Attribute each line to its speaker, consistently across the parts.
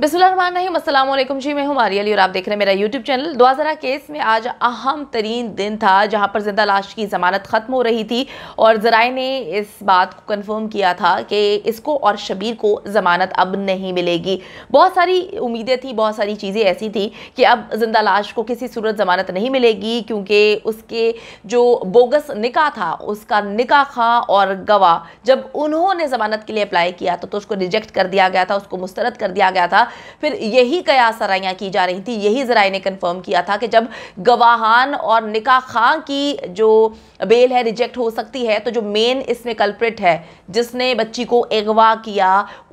Speaker 1: बिस्मिल्लाम जी मैं हूँ अली और आप देख रहे हैं मेरा यूट्यूब चैनल द्वाजरा केस में आज अहम तरीन दिन था जहाँ पर जिंदा लाश की ज़मानत ख़त्म हो रही थी और ज़राए ने इस बात को कन्फ़र्म किया था कि इसको और शबीर को ज़मानत अब नहीं मिलेगी बहुत सारी उम्मीदें थी बहुत सारी चीज़ें ऐसी थी कि अब जिंदा लाश को किसी सूरत ज़मानत नहीं मिलेगी क्योंकि उसके जो बोगस निका था उसका निका खां और गवाह जब उन्होंने ज़मानत के लिए अप्लाई किया तो, तो उसको रिजेक्ट कर दिया गया था उसको मुस्तरद कर दिया गया था फिर यही कयास सराइयाँ की जा रही थी यही जराए ने कन्फर्म किया था कि जब गवाहान और निका खां की जो बेल है रिजेक्ट हो सकती है तो जो मेन इसमें कल्प्रिट है जिसने बच्ची को अगवा किया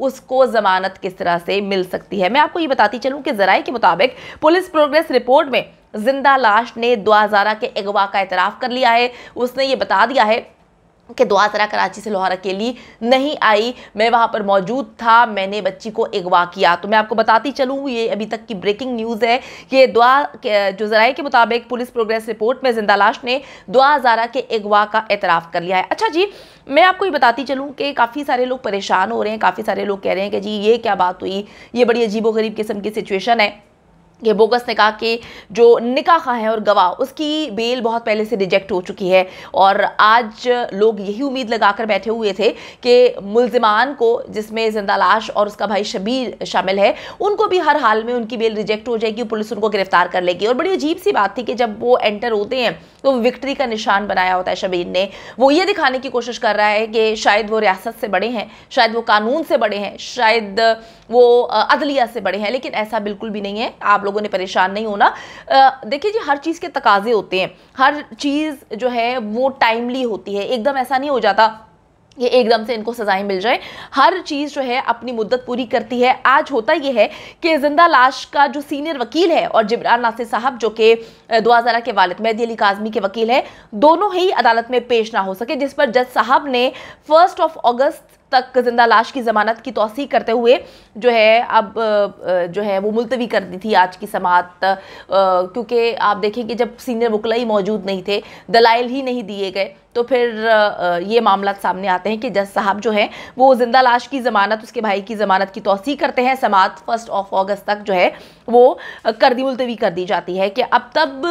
Speaker 1: उसको ज़मानत किस तरह से मिल सकती है मैं आपको ये बताती चलूँ कि जराए के मुताबिक पुलिस प्रोग्रेस रिपोर्ट में जिंदा लाश ने दो के अगवा का एतराफ़ कर लिया है उसने ये बता दिया है कि दुआ सरा कराची से लोहारा के लिए नहीं आई मैं वहाँ पर मौजूद था मैंने बच्ची को अगवा किया तो मैं आपको बताती चलूँ ये अभी तक की ब्रेकिंग न्यूज़ है कि दुआ जो जराए के मुताबिक पुलिस प्रोग्रेस रिपोर्ट में जिंदा लाश ने दुआ जारा के अगवा का एतराफ़ कर लिया है अच्छा जी मैं आपको ये बताती चलूँ कि काफ़ी सारे लोग परेशान हो रहे हैं काफ़ी सारे लोग कह रहे हैं कि जी ये क्या बात हुई ये बड़ी अजीबो गरीब किस्म की सिचुएशन है ये बोगस ने कहा कि जो निका खां है और गवाह उसकी बेल बहुत पहले से रिजेक्ट हो चुकी है और आज लोग यही उम्मीद लगाकर बैठे हुए थे कि मुलजमान को जिसमें जिंदा लाश और उसका भाई शबीर शामिल है उनको भी हर हाल में उनकी बेल रिजेक्ट हो जाएगी पुलिस उनको गिरफ्तार कर लेगी और बड़ी अजीब सी बात थी कि जब वो एंटर होते हैं तो विक्ट्री का निशान बनाया होता है शबीर ने वो ये दिखाने की कोशिश कर रहा है कि शायद वो रियासत से बड़े हैं शायद वो कानून से बड़े हैं शायद वो अदलिया से बड़े हैं लेकिन ऐसा बिल्कुल भी नहीं है आप लोगों ने परेशान नहीं होना देखिए जी हर चीज़ के तकाजे होते हैं हर चीज़ जो है वो टाइमली होती है एकदम ऐसा नहीं हो जाता ये एकदम से इनको सज़ाएं मिल जाए हर चीज़ जो है अपनी मुद्दत पूरी करती है आज होता यह है कि जिंदा लाश का जो सीनियर वकील है और जिबरान नासिर साहब जो कि दुआजारा के वालद मैदी अली काजमी के वकील हैं दोनों ही अदालत में पेश ना हो सके जिस पर जज साहब ने फर्स्ट ऑफ अगस्त तक जिंदा लाश की ज़मानत की तोसी करते हुए जो है अब जो है वो मुलतवी कर दी थी आज की समात क्योंकि आप देखें कि जब सीनियर ही मौजूद नहीं थे दलाइल ही नहीं दिए गए तो फिर ये मामला सामने आते हैं कि जज साहब जो है वो जिंदा लाश की ज़मानत उसके भाई की ज़मानत की तोसी करते हैं समात फर्स्ट ऑफ अगस्त तक जो है वो कर दी मुलतवी कर दी जाती है कि अब तब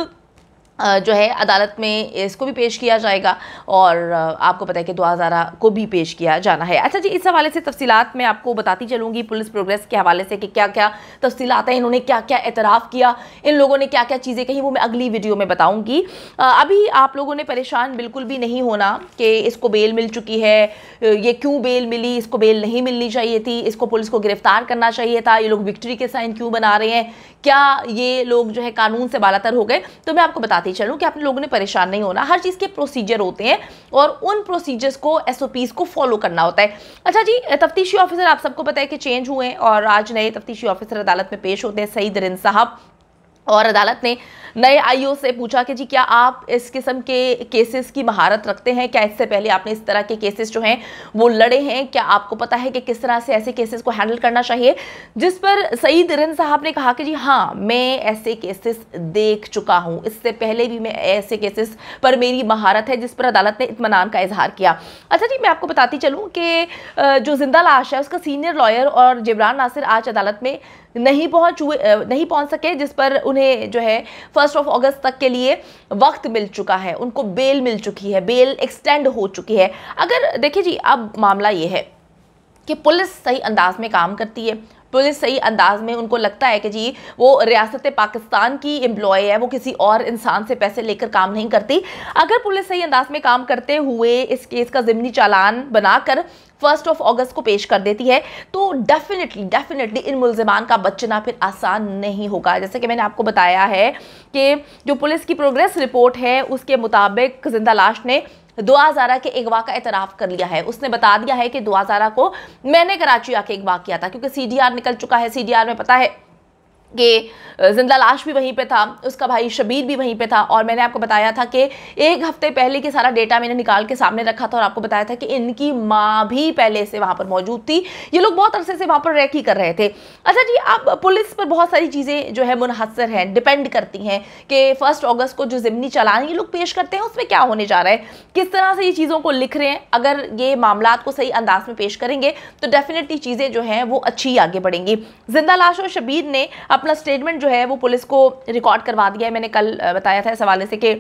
Speaker 1: जो है अदालत में इसको भी पेश किया जाएगा और आपको पता है कि दुआजारा को भी पेश किया जाना है अच्छा जी इस हवाले से तफसीत मैं आपको बताती चलूँगी पुलिस प्रोग्रेस के हवाले से कि क्या क्या तफसीत हैं इन्होंने क्या क्या एतराफ़ किया इन लोगों ने क्या क्या चीज़ें कही वो मैं अगली वीडियो में बताऊँगी अभी आप लोगों ने परेशान बिल्कुल भी नहीं होना कि इसको बेल मिल चुकी है ये क्यों बेल मिली इसको बेल नहीं मिलनी चाहिए थी इसको पुलिस को गिरफ़्तार करना चाहिए था ये लोग विक्ट्री के साइन क्यों बना रहे हैं क्या ये लोग जो है कानून से बालातर हो गए तो मैं आपको बताती बताते चलूँ कि आप लोगों ने परेशान नहीं होना हर चीज़ के प्रोसीजर होते हैं और उन प्रोसीजर्स को एस को फॉलो करना होता है अच्छा जी तफ्तीशी ऑफिसर आप सबको पता है कि चेंज हुए हैं और आज नए तफ्तीशी ऑफिसर अदालत में पेश होते हैं सईद रिन साहब और अदालत ने नए आईओ से पूछा कि जी क्या आप इस किस्म के केसेस की महारत रखते हैं क्या इससे पहले आपने इस तरह के केसेस जो हैं वो लड़े हैं क्या आपको पता है कि किस तरह से ऐसे केसेस को हैंडल करना चाहिए जिस पर सईद रन साहब ने कहा कि जी हाँ मैं ऐसे केसेस देख चुका हूँ इससे पहले भी मैं ऐसे केसेस पर मेरी महारत है जिस पर अदालत ने इतमान का इजहार किया अच्छा जी मैं आपको बताती चलूँ कि जो जिंदा लाश है उसका सीनियर लॉयर और जबरान नासिर आज अदालत में नहीं पहुंच हुए नहीं पहुंच सके जिस पर उन्हें जो है फर्स्ट ऑफ अगस्त तक के लिए वक्त मिल चुका है उनको बेल मिल चुकी है बेल एक्सटेंड हो चुकी है अगर देखिए जी अब मामला ये है कि पुलिस सही अंदाज में काम करती है पुलिस सही अंदाज में उनको लगता है कि जी वो रियासत पाकिस्तान की एम्प्लॉय है वो किसी और इंसान से पैसे लेकर काम नहीं करती अगर पुलिस सही अंदाज में काम करते हुए इस केस का ज़िमनी चालान बनाकर फर्स्ट ऑफ अगस्त को पेश कर देती है तो डेफिनेटली डेफिनेटली इन मुलजमान का बचना फिर आसान नहीं होगा जैसे कि मैंने आपको बताया है कि जो पुलिस की प्रोग्रेस रिपोर्ट है उसके मुताबिक जिंदा लाश ने दुआजारा के अगवा का एतराफ़ कर लिया है उसने बता दिया है कि दुआजारा को मैंने कराची आके अगवा किया था क्योंकि सीडीआर निकल चुका है सीडीआर में पता है के जिंदा लाश भी वहीं पे था उसका भाई शबीर भी वहीं पे था और मैंने आपको बताया था कि एक हफ्ते पहले के सारा डेटा मैंने निकाल के सामने रखा था और आपको बताया था कि इनकी माँ भी पहले से वहाँ पर मौजूद थी ये लोग बहुत अरसे से वहाँ पर रैकी कर रहे थे अच्छा जी अब पुलिस पर बहुत सारी चीज़ें जो है मुनहसर हैं डिपेंड करती हैं कि फर्स्ट अगस्त को जो ज़िमनी चलान ये लोग पेश करते हैं उसमें क्या होने जा रहा है किस तरह से ये चीज़ों को लिख रहे हैं अगर ये मामला को सही अंदाज में पेश करेंगे तो डेफिनेटली चीज़ें जो हैं वो अच्छी आगे बढ़ेंगी जिंदा लाश और शबीर ने अपने अपना स्टेटमेंट जो है वो पुलिस को रिकॉर्ड करवा दिया है मैंने कल बताया था इस हवाले से कि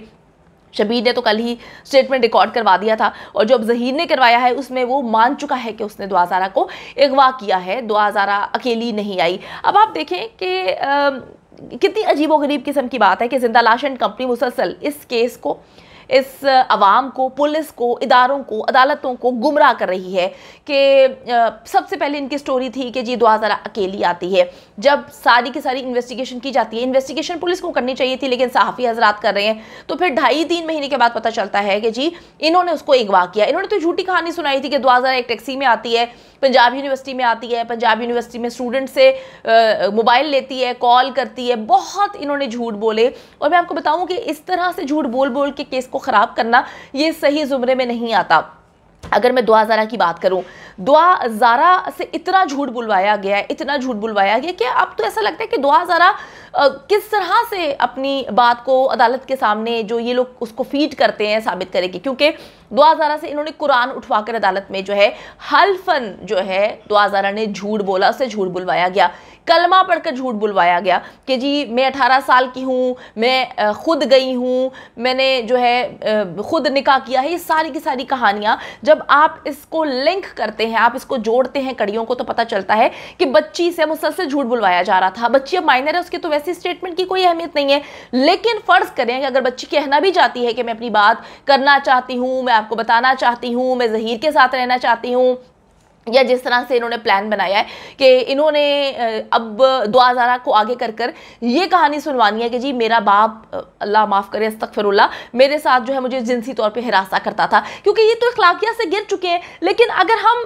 Speaker 1: शबीर ने तो कल ही स्टेटमेंट रिकॉर्ड करवा दिया था और जो अब जहीर ने करवाया है उसमें वो मान चुका है कि उसने दुआजारा को अगवा किया है दुआजारा अकेली नहीं आई अब आप देखें कि कितनी अजीबोगरीब किस्म की बात है कि जिंदा लाश एंड कंपनी मुसलसल इस केस को इस आवाम को पुलिस को इदारों को अदालतों को गुमराह कर रही है कि सबसे पहले इनकी स्टोरी थी कि जी दुआ ज़रा अकेली आती है जब सारी की सारी इन्वेस्टिगेशन की जाती है इन्वेस्टिगेशन पुलिस को करनी चाहिए थी लेकिन सहाफ़ी हजरात कर रहे हैं तो फिर ढाई तीन महीने के बाद पता चलता है कि जी इन्होंने उसको अगवा किया इन्होंने तो झूठी कहानी सुनाई थी कि दुआ एक टैक्सी में आती है पंजाब यूनिवर्सिटी में आती है पंजाब यूनिवर्सिटी में स्टूडेंट से मोबाइल लेती है कॉल करती है बहुत इन्होंने झूठ बोले और मैं आपको बताऊँ कि इस तरह से झूठ बोल बोल के केस को ख़राब करना ये सही ज़ुमरे में नहीं आता अगर मैं दुआ ज़ारा की बात करूं दुआ ज़ारा से इतना झूठ बुलवाया गया है इतना झूठ बुलवाया गया कि अब तो ऐसा लगता है कि दुआ ज़ारा किस तरह से अपनी बात को अदालत के सामने जो ये लोग उसको फीड करते हैं साबित करेगी क्योंकि दुआ ज़ारा से इन्होंने कुरान उठवाकर अदालत में जो है हल्फन जो है दुआ ज़ारा ने झूठ बोला उसे झूठ बुलवाया गया कलमा पढ़कर झूठ बुलवाया गया कि जी मैं अठारह साल की हूँ मैं खुद गई हूँ मैंने जो है खुद निकाह किया है ये सारी की सारी कहानियाँ जब आप इसको लिंक करते हैं आप इसको जोड़ते हैं कड़ियों को तो पता चलता है कि बच्ची से मुसलसल झूठ बुलवाया जा रहा था बच्ची अब माइनर है उसकी तो वैसी स्टेटमेंट की कोई अहमियत नहीं है लेकिन फ़र्ज़ करें कि अगर बच्ची कहना भी चाहती है कि मैं अपनी बात करना चाहती हूँ मैं आपको बताना चाहती हूँ मैं जहीर के साथ रहना चाहती हूँ या जिस तरह से इन्होंने प्लान बनाया है कि इन्होंने अब दुआ ज़ारा को आगे कर कर ये कहानी सुनवानी है कि जी मेरा बाप अल्लाह माफ़ करे अस्तफ़िरुल्ला मेरे साथ जो है मुझे जिनसी तौर पे हिरासा करता था क्योंकि ये तो अखलाकिया से गिर चुके हैं लेकिन अगर हम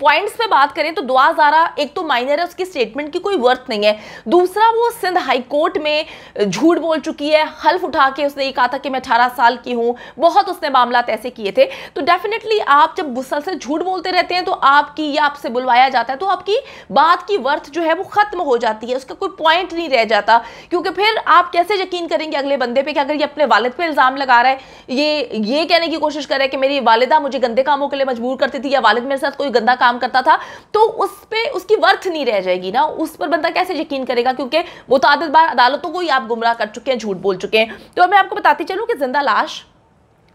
Speaker 1: पॉइंट्स पे बात करें तो दुआ ज़ारा एक तो माइनर है उसकी स्टेटमेंट की कोई वर्थ नहीं है दूसरा वो सिंध हाई कोर्ट में झूठ बोल चुकी है हल्फ उठा के उसने ये कहा था कि मैं अठारह साल की हूँ बहुत उसने मामला ऐसे किए थे तो डेफिनेटली आप जब मुसलसल झूठ बोलते रहते हैं हैं तो आपकी या आपसे बुलवाया जाता है तो आपकी बात की वर्थ जो है वो ख़त्म हो जाती है उसका कोई पॉइंट नहीं रह जाता क्योंकि फिर आप कैसे यकीन करेंगे अगले बंदे पे कि अगर ये अपने वालद पे इल्ज़ाम लगा रहा है ये ये कहने की कोशिश कर रहा है कि मेरी वालदा मुझे गंदे कामों के लिए मजबूर करती थी या वालद मेरे साथ कोई गंदा काम करता था तो उस पर उसकी वर्थ नहीं रह जाएगी ना उस पर बंदा कैसे यकीन करेगा क्योंकि मुतद बार अदालतों को ही आप गुमराह कर चुके हैं झूठ बोल चुके हैं तो मैं आपको बताती चलूँ कि जिंदा लाश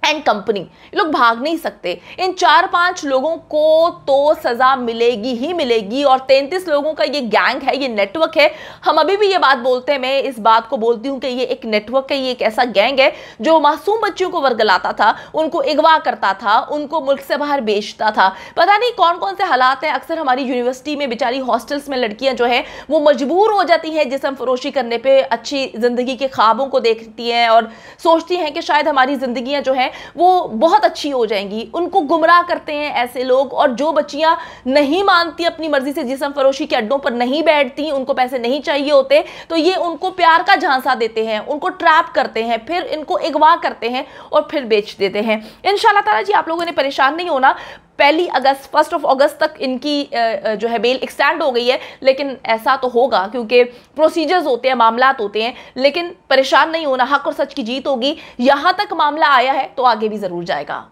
Speaker 1: एंड कंपनी ये लोग भाग नहीं सकते इन चार पांच लोगों को तो सजा मिलेगी ही मिलेगी और तैंतीस लोगों का ये गैंग है ये नेटवर्क है हम अभी भी ये बात बोलते हैं मैं इस बात को बोलती हूँ कि ये एक नेटवर्क है ये एक ऐसा गैंग है जो मासूम बच्चियों को वर्गलाता था उनको अगवा करता था उनको मुल्क से बाहर बेचता था पता नहीं कौन कौन से हालात हैं अक्सर हमारी यूनिवर्सिटी में बेचारी हॉस्टल्स में लड़कियाँ जो हैं वो मजबूर हो जाती हैं जिसम फरोशी करने पर अच्छी ज़िंदगी के ख्वाबों को देखती हैं और सोचती हैं कि शायद हमारी ज़िंदियाँ जो हैं वो बहुत अच्छी हो जाएंगी उनको गुमराह करते हैं ऐसे लोग और जो बच्चियां नहीं मानती अपनी मर्जी से जिसम फरोशी के अड्डों पर नहीं बैठती उनको पैसे नहीं चाहिए होते तो ये उनको प्यार का झांसा देते हैं उनको ट्रैप करते हैं फिर इनको अगवा करते हैं और फिर बेच देते हैं इन ताला जी आप लोगों ने परेशान नहीं होना पहली अगस्त फर्स्ट ऑफ अगस्त तक इनकी जो है बेल एक्सटेंड हो गई है लेकिन ऐसा तो होगा क्योंकि प्रोसीजर्स होते हैं मामला होते हैं लेकिन परेशान नहीं होना हक और सच की जीत होगी यहाँ तक मामला आया है तो आगे भी ज़रूर जाएगा